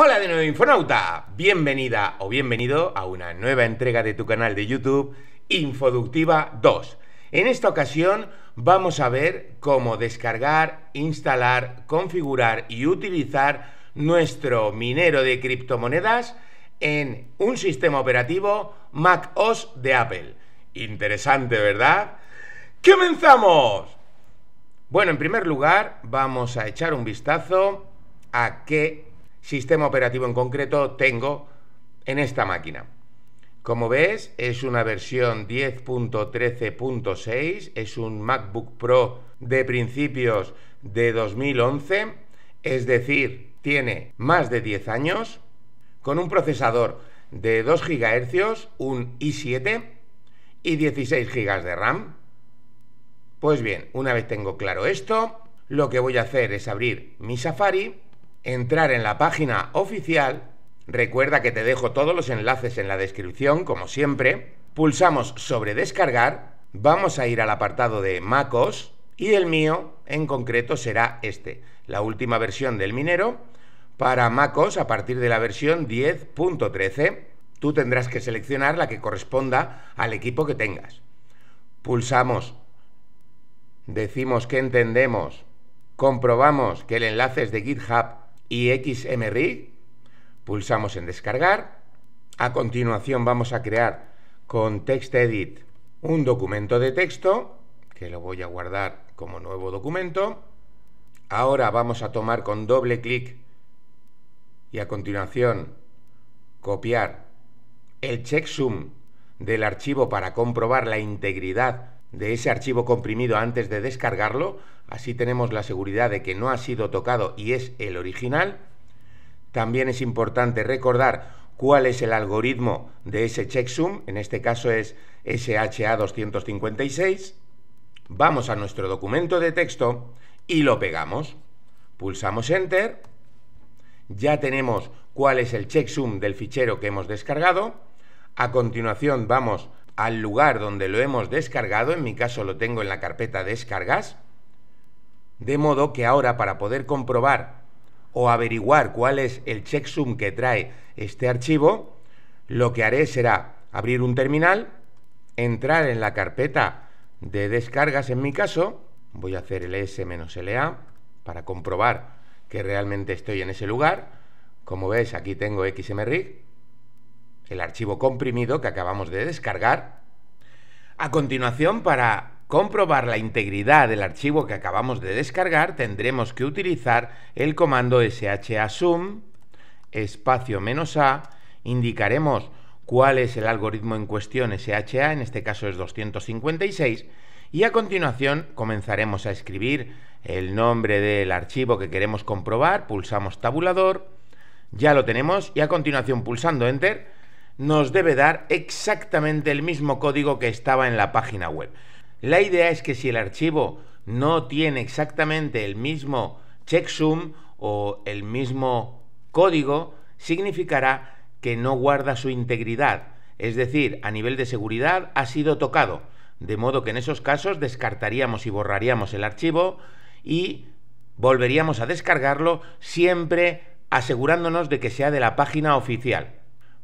Hola de nuevo Infonauta, bienvenida o bienvenido a una nueva entrega de tu canal de YouTube Infoductiva 2. En esta ocasión vamos a ver cómo descargar, instalar, configurar y utilizar nuestro minero de criptomonedas en un sistema operativo Mac OS de Apple. Interesante, ¿verdad? ¡Comenzamos! Bueno, en primer lugar vamos a echar un vistazo a qué sistema operativo en concreto tengo en esta máquina. Como ves, es una versión 10.13.6, es un MacBook Pro de principios de 2011, es decir, tiene más de 10 años, con un procesador de 2 GHz, un i7 y 16 GB de RAM. Pues bien, una vez tengo claro esto, lo que voy a hacer es abrir mi Safari entrar en la página oficial, recuerda que te dejo todos los enlaces en la descripción, como siempre, pulsamos sobre descargar, vamos a ir al apartado de MacOS y el mío en concreto será este, la última versión del minero para MacOS a partir de la versión 10.13. Tú tendrás que seleccionar la que corresponda al equipo que tengas. Pulsamos, decimos que entendemos, comprobamos que el enlace es de GitHub y XMRI, pulsamos en descargar. A continuación vamos a crear con TextEdit un documento de texto, que lo voy a guardar como nuevo documento. Ahora vamos a tomar con doble clic y a continuación copiar el checksum del archivo para comprobar la integridad de ese archivo comprimido antes de descargarlo, así tenemos la seguridad de que no ha sido tocado y es el original. También es importante recordar cuál es el algoritmo de ese checksum, en este caso es SHA256. Vamos a nuestro documento de texto y lo pegamos. Pulsamos Enter. Ya tenemos cuál es el checksum del fichero que hemos descargado. A continuación vamos al lugar donde lo hemos descargado, en mi caso lo tengo en la carpeta descargas, de modo que ahora para poder comprobar o averiguar cuál es el checksum que trae este archivo, lo que haré será abrir un terminal, entrar en la carpeta de descargas en mi caso, voy a hacer ls-la para comprobar que realmente estoy en ese lugar, como ves aquí tengo xmrig, el archivo comprimido que acabamos de descargar. A continuación, para comprobar la integridad del archivo que acabamos de descargar, tendremos que utilizar el comando shasum espacio menos a, indicaremos cuál es el algoritmo en cuestión SHA, en este caso es 256, y a continuación comenzaremos a escribir el nombre del archivo que queremos comprobar, pulsamos tabulador, ya lo tenemos y a continuación pulsando Enter nos debe dar exactamente el mismo código que estaba en la página web. La idea es que si el archivo no tiene exactamente el mismo checksum o el mismo código, significará que no guarda su integridad, es decir, a nivel de seguridad ha sido tocado, de modo que en esos casos descartaríamos y borraríamos el archivo y volveríamos a descargarlo siempre asegurándonos de que sea de la página oficial.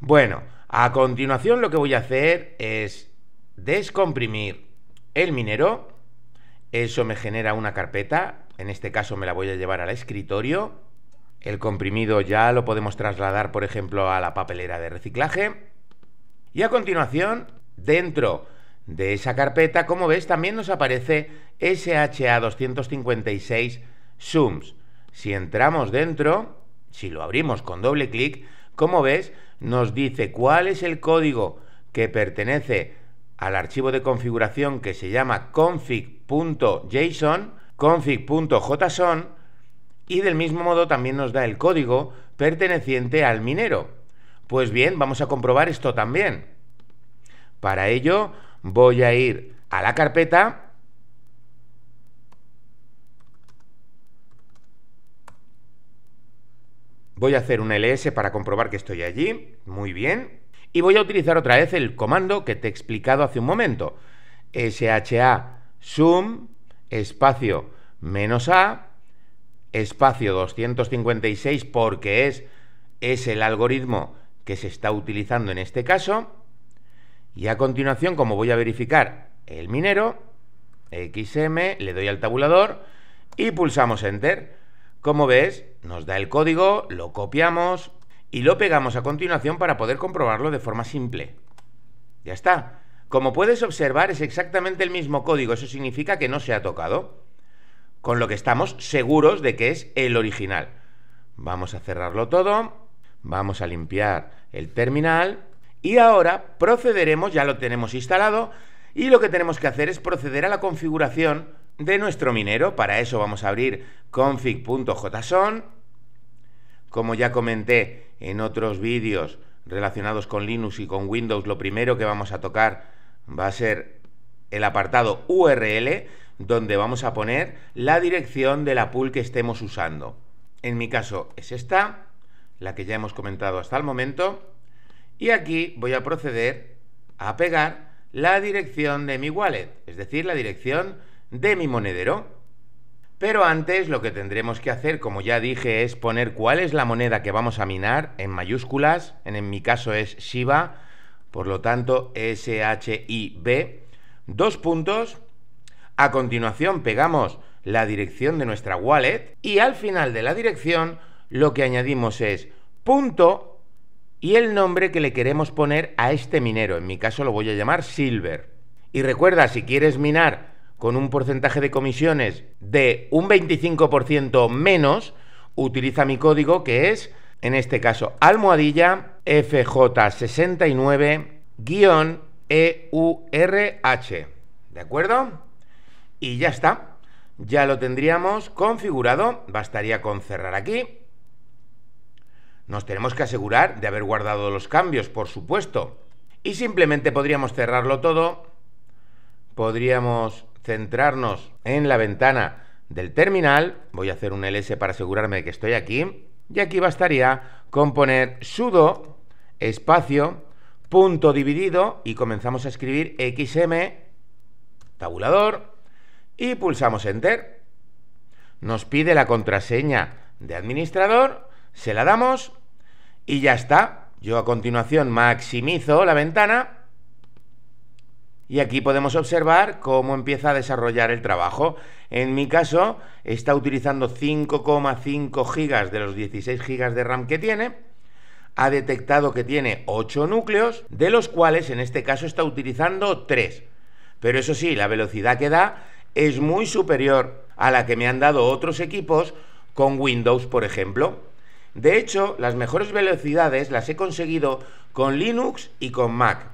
Bueno, a continuación lo que voy a hacer es descomprimir el minero. Eso me genera una carpeta. En este caso me la voy a llevar al escritorio. El comprimido ya lo podemos trasladar, por ejemplo, a la papelera de reciclaje. Y a continuación, dentro de esa carpeta, como ves, también nos aparece SHA256 sums Si entramos dentro, si lo abrimos con doble clic, como ves, nos dice cuál es el código que pertenece al archivo de configuración que se llama config.json, config.json, y del mismo modo también nos da el código perteneciente al minero. Pues bien, vamos a comprobar esto también. Para ello voy a ir a la carpeta Voy a hacer un ls para comprobar que estoy allí. Muy bien. Y voy a utilizar otra vez el comando que te he explicado hace un momento. sha sum espacio menos a espacio 256 porque es, es el algoritmo que se está utilizando en este caso. Y a continuación, como voy a verificar el minero, XM, le doy al tabulador y pulsamos Enter. Como ves, nos da el código, lo copiamos y lo pegamos a continuación para poder comprobarlo de forma simple. Ya está. Como puedes observar, es exactamente el mismo código, eso significa que no se ha tocado, con lo que estamos seguros de que es el original. Vamos a cerrarlo todo, vamos a limpiar el terminal y ahora procederemos, ya lo tenemos instalado, y lo que tenemos que hacer es proceder a la configuración de nuestro minero. Para eso vamos a abrir config.json. Como ya comenté en otros vídeos relacionados con Linux y con Windows, lo primero que vamos a tocar va a ser el apartado URL, donde vamos a poner la dirección de la pool que estemos usando. En mi caso es esta, la que ya hemos comentado hasta el momento. Y aquí voy a proceder a pegar la dirección de mi wallet, es decir, la dirección de mi monedero. Pero antes lo que tendremos que hacer, como ya dije, es poner cuál es la moneda que vamos a minar en mayúsculas, en, mi caso es Shiba, por lo tanto SHIB, dos puntos. A continuación pegamos la dirección de nuestra wallet y al final de la dirección lo que añadimos es punto y el nombre que le queremos poner a este minero. En mi caso lo voy a llamar Silver. Y recuerda, si quieres minar con un porcentaje de comisiones de un 25% menos, utiliza mi código que es, en este caso, almohadilla FJ69-EURH. E ¿De acuerdo? Y ya está. Ya lo tendríamos configurado. Bastaría con cerrar aquí. Nos tenemos que asegurar de haber guardado los cambios, por supuesto. Y simplemente podríamos cerrarlo todo. Podríamos centrarnos en la ventana del terminal. Voy a hacer un ls para asegurarme de que estoy aquí. Y aquí bastaría con poner sudo espacio punto dividido y comenzamos a escribir xm tabulador y pulsamos enter. Nos pide la contraseña de administrador, se la damos y ya está. Yo a continuación maximizo la ventana y aquí podemos observar cómo empieza a desarrollar el trabajo. En mi caso, está utilizando 5,5 gigas de los 16 gigas de RAM que tiene. Ha detectado que tiene 8 núcleos, de los cuales en este caso está utilizando 3. Pero eso sí, la velocidad que da es muy superior a la que me han dado otros equipos con Windows, por ejemplo. De hecho, las mejores velocidades las he conseguido con Linux y con Mac.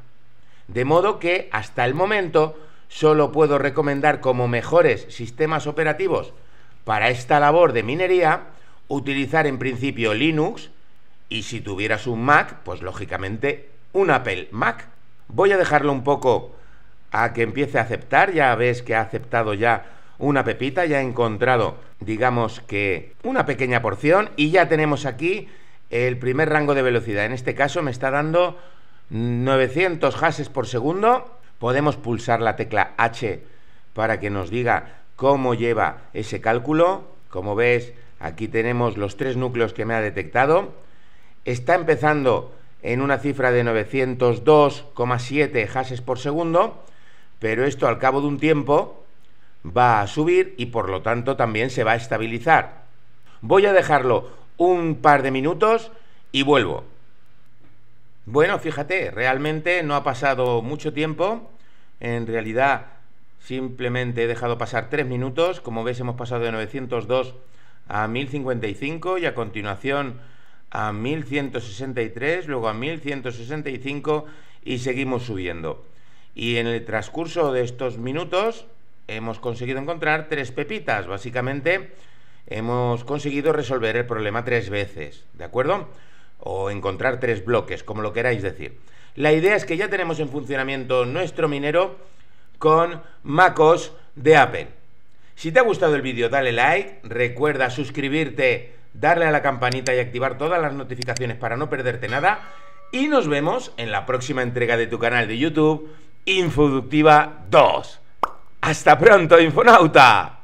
De modo que hasta el momento solo puedo recomendar como mejores sistemas operativos para esta labor de minería utilizar en principio Linux y si tuvieras un Mac, pues lógicamente un Apple Mac. Voy a dejarlo un poco a que empiece a aceptar, ya ves que ha aceptado ya una pepita, ya ha encontrado, digamos que, una pequeña porción y ya tenemos aquí el primer rango de velocidad. En este caso me está dando 900 hashes por segundo. Podemos pulsar la tecla H para que nos diga cómo lleva ese cálculo. Como ves, aquí tenemos los tres núcleos que me ha detectado. Está empezando en una cifra de 902,7 hashes por segundo, pero esto al cabo de un tiempo va a subir y por lo tanto también se va a estabilizar. Voy a dejarlo un par de minutos y vuelvo. Bueno, fíjate, realmente no ha pasado mucho tiempo. En realidad, simplemente he dejado pasar tres minutos. Como ves, hemos pasado de 902 a 1055 y a continuación a 1163, luego a 1165 y seguimos subiendo. Y en el transcurso de estos minutos hemos conseguido encontrar tres pepitas. Básicamente, hemos conseguido resolver el problema tres veces. ¿De acuerdo? o encontrar tres bloques, como lo queráis decir. La idea es que ya tenemos en funcionamiento nuestro minero con MacOS de Apple. Si te ha gustado el vídeo, dale like, recuerda suscribirte, darle a la campanita y activar todas las notificaciones para no perderte nada. Y nos vemos en la próxima entrega de tu canal de YouTube, Infoductiva 2. ¡Hasta pronto, Infonauta!